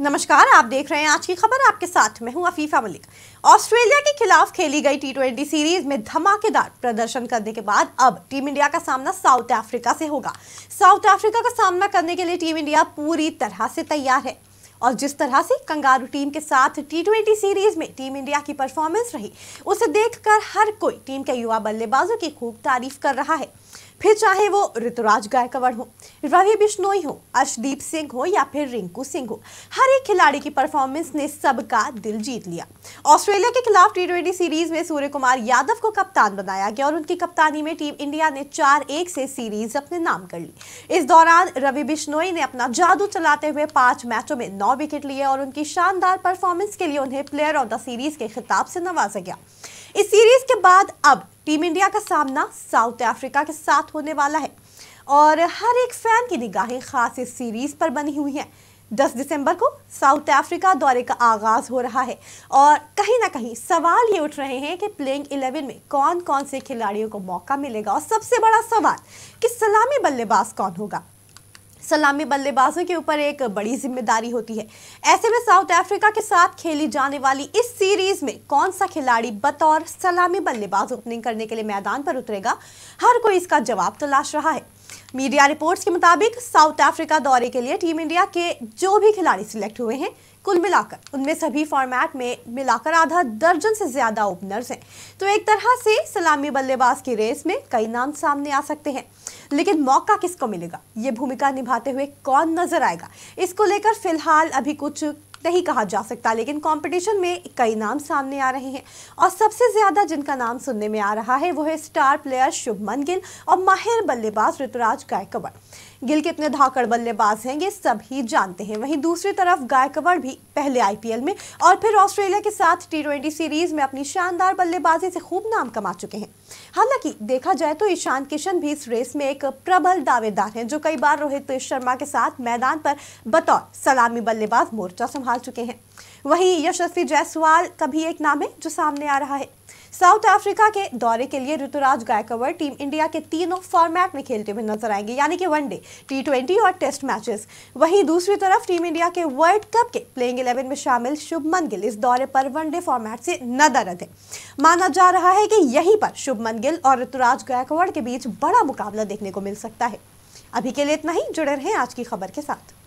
नमस्कार आप देख रहे हैं आज की खबर आपके साथ मैं हूं अफीफा मलिक ऑस्ट्रेलिया के खिलाफ खेली गई टी सीरीज में धमाकेदार प्रदर्शन करने के बाद अब टीम इंडिया का सामना साउथ अफ्रीका से होगा साउथ अफ्रीका का सामना करने के लिए टीम इंडिया पूरी तरह से तैयार है और जिस तरह से कंगारू टीम के साथ टी ट्वेंटी सीरीज में टीम इंडिया की परफॉर्मेंस रही उसे देखकर हर कोई टीम के युवा बल्लेबाजों की खूब तारीफ कर रहा है फिर चाहे वो ऋतुराज गायकवाड़ हो रवि बिश्नोई हो अर्शदीप सिंह हो या फिर रिंकू सिंह हो हर एक खिलाड़ी की परफॉर्मेंस ने सबका दिल जीत लिया ऑस्ट्रेलिया के खिलाफ टी सीरीज में सूर्य कुमार यादव को कप्तान बनाया गया और उनकी कप्तानी में टीम इंडिया ने चार एक से सीरीज अपने नाम कर ली इस दौरान रवि बिश्नोई ने अपना जादू चलाते हुए पांच मैचों में नौ विकेट लिए और उनकी शानदार परफॉर्मेंस के लिए उन्हें प्लेयर ऑफ द सीरीज के खिताब से नवाजा गया इस सीरीज के बाद अब टीम इंडिया का सामना साउथ अफ्रीका के साथ होने वाला है और हर एक फैन की निगाहें खास इस सीरीज पर बनी हुई हैं 10 दिसंबर को साउथ अफ्रीका दौरे का आगाज हो रहा है और कहीं ना कहीं सवाल ये उठ रहे हैं कि प्लेइंग 11 में कौन कौन से खिलाड़ियों को मौका मिलेगा और सबसे बड़ा सवाल कि सलामी बल्लेबाज कौन होगा सलामी बल्लेबाजों के ऊपर एक बड़ी जिम्मेदारी होती है ऐसे में साउथ अफ्रीका के साथ खेली जाने वाली इस सीरीज में कौन सा खिलाड़ी बतौर सलामी बल्लेबाज ओपनिंग करने के लिए मैदान पर उतरेगा हर कोई इसका जवाब तलाश रहा है मीडिया रिपोर्ट्स के मुताबिक साउथ अफ्रीका दौरे के लिए टीम इंडिया के जो भी खिलाड़ी सिलेक्ट हुए हैं कुल मिलाकर उनमें सभी फॉर्मेट में मिलाकर आधा दर्जन से ज्यादा ओपनर्स हैं तो एक तरह से सलामी बल्लेबाज की रेस में कई नाम सामने आ सकते हैं लेकिन मौका किसको मिलेगा ये भूमिका निभाते हुए कौन नजर आएगा इसको लेकर फिलहाल अभी कुछ नहीं कहा जा सकता लेकिन कंपटीशन में कई नाम सामने आ रहे हैं और सबसे ज़्यादा जिनका नाम सुनने में आ रहा है वो है स्टार प्लेयर शुभमन गिल और माहिर बल्लेबाज ऋतुराज गायकवाड़ गिल कितने धाकड़ बल्लेबाज हैं ये सभी जानते हैं वहीं दूसरी तरफ गायकवाड़ भी पहले आईपीएल में और फिर ऑस्ट्रेलिया के साथ टी सीरीज में अपनी शानदार बल्लेबाजी से खूब नाम कमा चुके हैं हालांकि देखा जाए तो ईशान किशन भी इस रेस में एक प्रबल दावेदार हैं जो कई बार रोहित तो शर्मा के साथ मैदान पर बतौर सलामी बल्लेबाज मोर्चा संभाल चुके हैं वहीं यशस्वी जायसवाल का भी एक नाम है जो सामने आ रहा है साउथ अफ्रीका के दौरे के लिए ऋतुराज गायकवाड़ टीम इंडिया के तीनों फॉर्मेट में खेलते हुए नजर आएंगे यानी कि वनडे टी और टेस्ट मैचेस वहीं दूसरी तरफ टीम इंडिया के वर्ल्ड कप के प्लेइंग इलेवन में शामिल शुभमन गिल इस दौरे पर वनडे फॉर्मेट से नदारद है माना जा रहा है कि यहीं पर शुभमन गिल और ऋतुराज गायकवाड़ के बीच बड़ा मुकाबला देखने को मिल सकता है अभी के लिए इतना ही जुड़े रहें आज की खबर के साथ